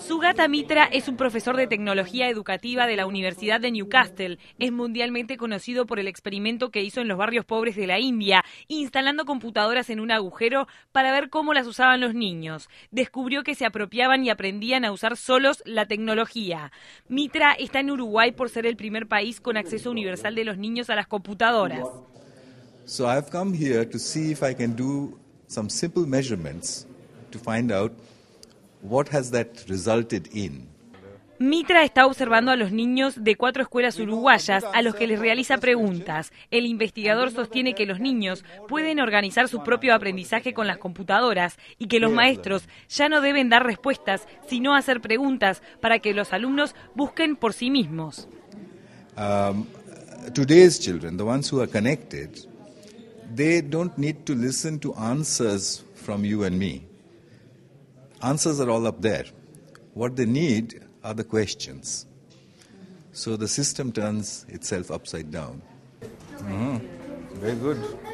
Sugata Mitra es un profesor de tecnología educativa de la Universidad de Newcastle. Es mundialmente conocido por el experimento que hizo en los barrios pobres de la India, instalando computadoras en un agujero para ver cómo las usaban los niños. Descubrió que se apropiaban y aprendían a usar solos la tecnología. Mitra está en Uruguay por ser el primer país con acceso universal de los niños a las computadoras. So come here to see if I can do some simple measurements out What has that resulted in? Mitra está observando a los niños de cuatro escuelas uruguayas a los que les realiza preguntas. El investigador sostiene que los niños pueden organizar su propio aprendizaje con las computadoras y que los maestros ya no deben dar respuestas, sino hacer preguntas para que los alumnos busquen por sí mismos. Um, today's children, the ones who are connected, they don't need to listen to answers from you and me. Answers are all up there. What they need are the questions. So the system turns itself upside down. Mm-hmm. Very good.